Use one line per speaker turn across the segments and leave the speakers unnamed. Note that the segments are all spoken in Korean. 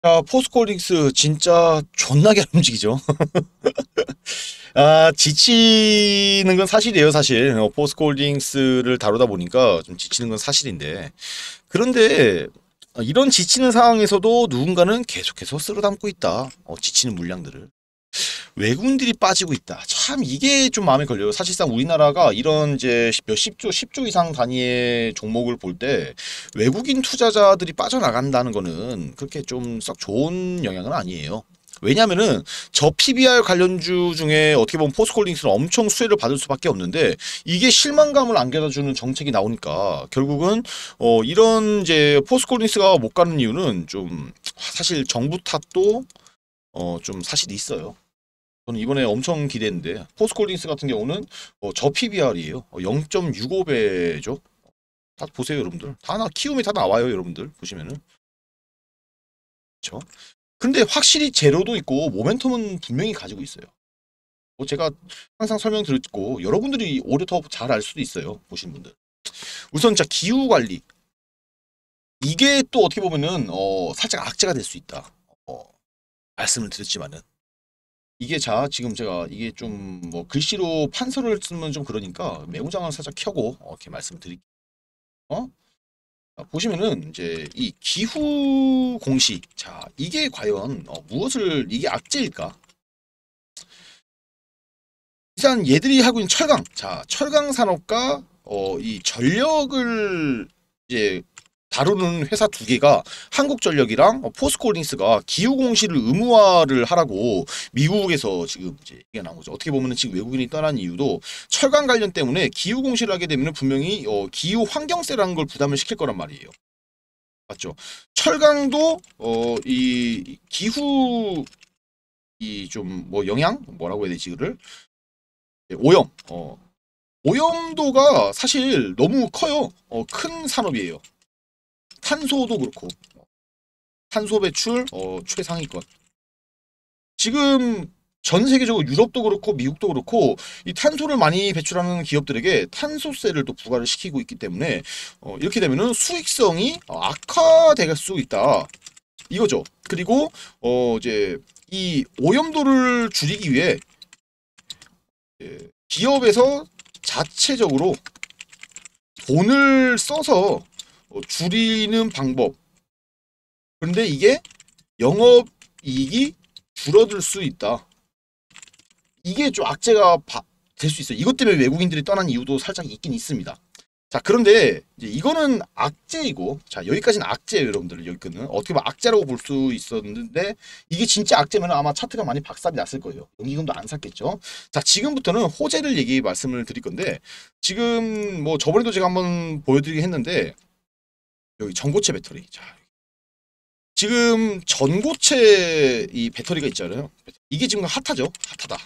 자, 아, 포스코홀딩스 진짜 존나게 움직이죠. 아, 지치는 건 사실이에요, 사실. 어, 포스코홀딩스를 다루다 보니까 좀 지치는 건 사실인데. 그런데 아, 이런 지치는 상황에서도 누군가는 계속해서 쓸어 담고 있다. 어, 지치는 물량들을. 외국인들이 빠지고 있다. 참 이게 좀 마음에 걸려요. 사실상 우리나라가 이런 이제 몇십조, 십조 이상 단위의 종목을 볼 때 외국인 투자자들이 빠져나간다는 거는 그렇게 좀 썩 좋은 영향은 아니에요. 왜냐면은 저 PBR 관련주 중에 어떻게 보면 포스콜링스는 엄청 수혜를 받을 수밖에 없는데 이게 실망감을 안겨다주는 정책이 나오니까 결국은 어 이런 이제 포스콜링스가 못 가는 이유는 좀 사실 정부 탓도 어좀 사실 있어요. 저는 이번에 엄청 기대했는데 포스콜딩스 같은 경우는 어, 저 PBR이에요. 어, 0.65배죠. 다 보세요 여러분들. 다나 키움이 다 나와요 여러분들 보시면은. 그렇죠. 근데 확실히 제로도 있고 모멘텀은 분명히 가지고 있어요. 뭐 제가 항상 설명 드렸고 여러분들이 오래더잘 알 수도 있어요 보신 분들. 우선 자 기후 관리 이게 또 어떻게 보면은 어, 살짝 악재가 될 수 있다. 어, 말씀을 드렸지만은 이게 자 지금 제가 이게 좀 뭐 글씨로 판서를 쓰면 좀 그러니까 메모장을 살짝 켜고 이렇게 말씀드릴게요. 어? 보시면은 이제 이 기후 공식
자 이게 과연 어, 무엇을 이게 악재일까?
일단 얘들이 하고 있는 철강 자 철강 산업과 어, 이 전력을 이제 다루는 회사 두 개가 한국전력이랑 포스코홀딩스가 기후공시를 의무화를 하라고 미국에서 지금 이제 얘기가 나온 거죠. 어떻게 보면 지금 외국인이 떠난 이유도 철강 관련 때문에 기후공시를 하게 되면 분명히 어, 기후 환경세라는 걸 부담을 시킬 거란 말이에요. 맞죠? 철강도 어, 이 기후 이 좀 뭐 영향 뭐라고 해야 되지 그를 예, 오염 어 오염도가 사실 너무
커요. 어, 큰 산업이에요. 탄소도 그렇고 탄소
배출 어, 최상위권 지금 전 세계적으로 유럽도 그렇고 미국도 그렇고 이 탄소를 많이 배출하는 기업들에게 탄소세를 또 부과를 시키고 있기 때문에 어, 이렇게 되면은 수익성이 악화될 수 있다 이거죠 그리고 어 이제 이 오염도를 줄이기 위해 예, 기업에서 자체적으로
돈을 써서 어, 줄이는 방법. 그런데 이게
영업 이익이 줄어들 수 있다. 이게 좀 악재가 될 수 있어요. 이것 때문에 외국인들이 떠난 이유도 살짝 있긴 있습니다. 자 그런데 이거는 악재이고 자 여기까지는 악재예요 여러분들 여기는 어떻게 보면 악재라고 볼 수 있었는데 이게 진짜 악재면 아마 차트가 많이 박살이 났을 거예요 연기금도 안 샀겠죠 자 지금부터는 호재를 얘기 말씀을 드릴 건데 지금 뭐 저번에도 제가 한번 보여드리긴 했는데 여기 전고체 배터리. 자, 지금 전고체 이 배터리가 있잖아요. 이게 지금 핫하죠? 핫하다.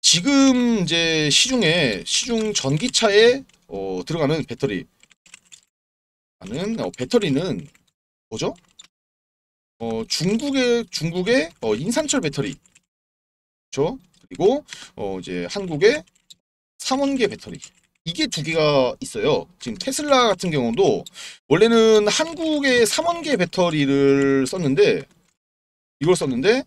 지금 이제 시중에 시중 전기차에 어, 들어가는
배터리 하는 어, 배터리는 뭐죠? 어, 중국의 중국의 어, 인산철 배터리 그렇죠?
그리고 어, 이제 한국의 삼원계 배터리 이게 두 개가 있어요. 지금 테슬라 같은 경우도 원래는 한국의 3원계 배터리를 썼는데 이걸 썼는데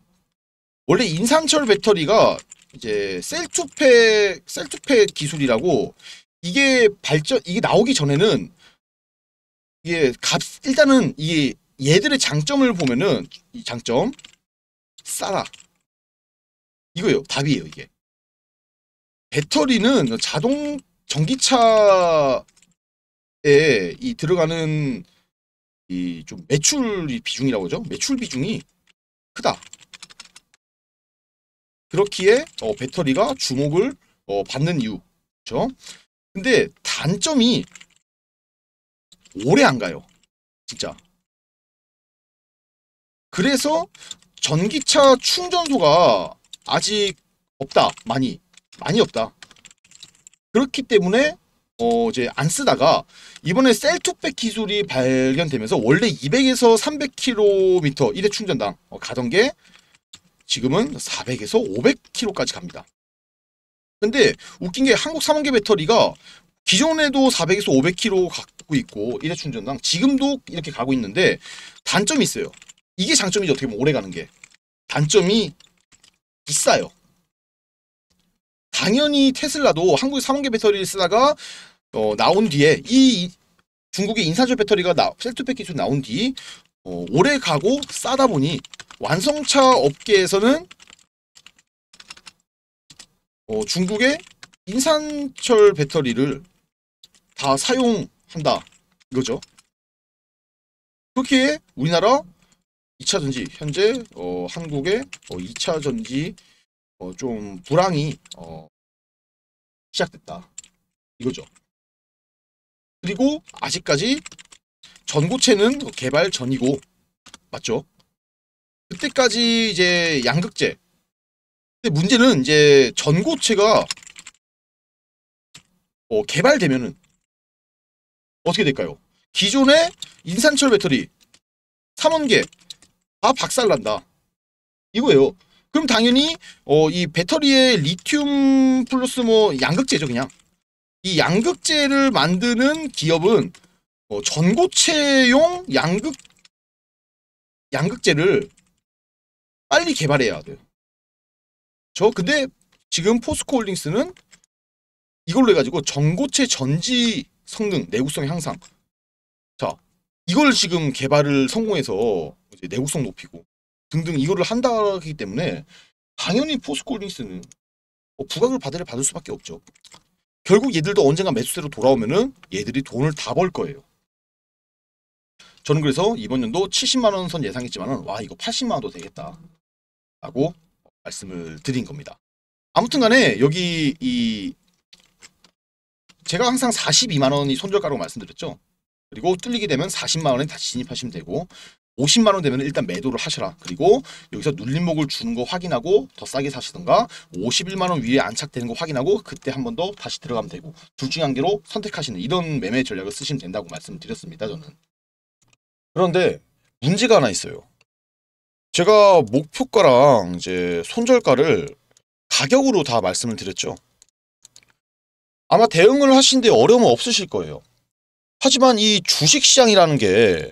원래 인산철 배터리가 이제 셀투팩 셀투팩 기술이라고 이게 발전 이게 나오기 전에는 이게 값 일단은 이게 얘들의 장점을
보면은 이 장점 싸라 이거요 답이에요 이게 배터리는 자동 전기차에 이 들어가는 이좀 매출 비중이라고 하죠. 매출 비중이 크다. 그렇기에 어, 배터리가 주목을 어, 받는 이유. 그렇죠? 근데 단점이 오래 안 가요. 진짜.
그래서 전기차 충전소가 아직 없다. 많이. 많이 없다. 그렇기 때문에 어 이제 안 쓰다가 이번에 셀투백 기술이 발견되면서 원래 200에서 300km 1회 충전당 어, 가던 게 지금은 400에서 500km까지 갑니다. 근데 웃긴 게 한국 삼원계 배터리가 기존에도 400에서 500km 갖고 있고 1회 충전당 지금도 이렇게 가고 있는데 단점이 있어요. 이게 장점이죠. 어떻게 보면 오래 가는 게. 단점이 비싸요. 당연히 테슬라도 한국의 3원계 배터리를 쓰다가 어, 나온 뒤에 이 중국의 인산철 배터리가 나, 셀투팩 기술 나온 뒤 어, 오래 가고 싸다 보니 완성차 업계에서는
어, 중국의 인산철 배터리를 다 사용한다 이거죠. 그렇게 우리나라 2차 전지 현재 어, 한국의 어, 2차 전지 어, 좀 불황이 어, 시작됐다 이거죠. 그리고 아직까지 전고체는 개발 전이고 맞죠? 그때까지 이제 양극재. 근데 문제는 이제 전고체가 어, 개발되면은 어떻게 될까요? 기존의 인산철 배터리 3원계
다 박살난다. 이거예요. 그럼 당연히 어, 이 배터리의 리튬 플러스 뭐 양극재죠 그냥 이 양극재를 만드는
기업은 어, 전고체용 양극 양극재를 빨리 개발해야 돼요. 저 근데
지금 포스코홀딩스는 이걸로 해가지고 전고체 전지 성능 내구성 향상 자 이걸 지금 개발을 성공해서 내구성 높이고 등등 이거를 한다기 때문에 당연히 포스콜린스는 뭐 부각을 받으 받을 수밖에 없죠. 결국 얘들도 언젠가 매수세로 돌아오면은 얘들이 돈을 다 벌 거예요. 저는 그래서 이번 연도 70만 원 선 예상했지만은 와 이거 80만 원도 되겠다라고 말씀을 드린 겁니다. 아무튼간에 여기 이 제가 항상 42만 원이 손절가로 말씀드렸죠. 그리고 뚫리게 되면 40만 원에 다시 진입하시면 되고 50만 원 되면 일단 매도를 하셔라. 그리고 여기서 눌림목을 주는 거 확인하고 더 싸게 사시던가 51만 원 위에 안착되는 거 확인하고 그때 한 번 더 다시 들어가면 되고 둘중에한 개로 선택하시는 이런 매매 전략을 쓰시면 된다고 말씀드렸습니다. 저는. 그런데 문제가 하나 있어요. 제가 목표가랑 이제 손절가를 가격으로 다 말씀을 드렸죠. 아마 대응을 하신데 어려움은 없으실 거예요. 하지만 이 주식시장이라는 게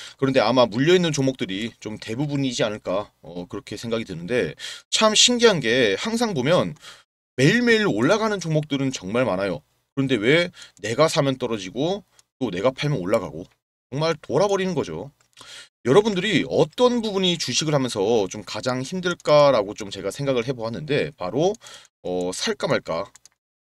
그런데 아마 물려있는 종목들이 좀 대부분이지 않을까 어, 그렇게 생각이 드는데 참 신기한 게 항상 보면 매일매일 올라가는 종목들은 정말 많아요. 그런데 왜 내가 사면 떨어지고 또 내가 팔면 올라가고 정말 돌아버리는 거죠. 여러분들이 어떤 부분이 주식을 하면서 좀 가장 힘들까라고 좀 제가 생각을 해보았는데 바로 어, 살까 말까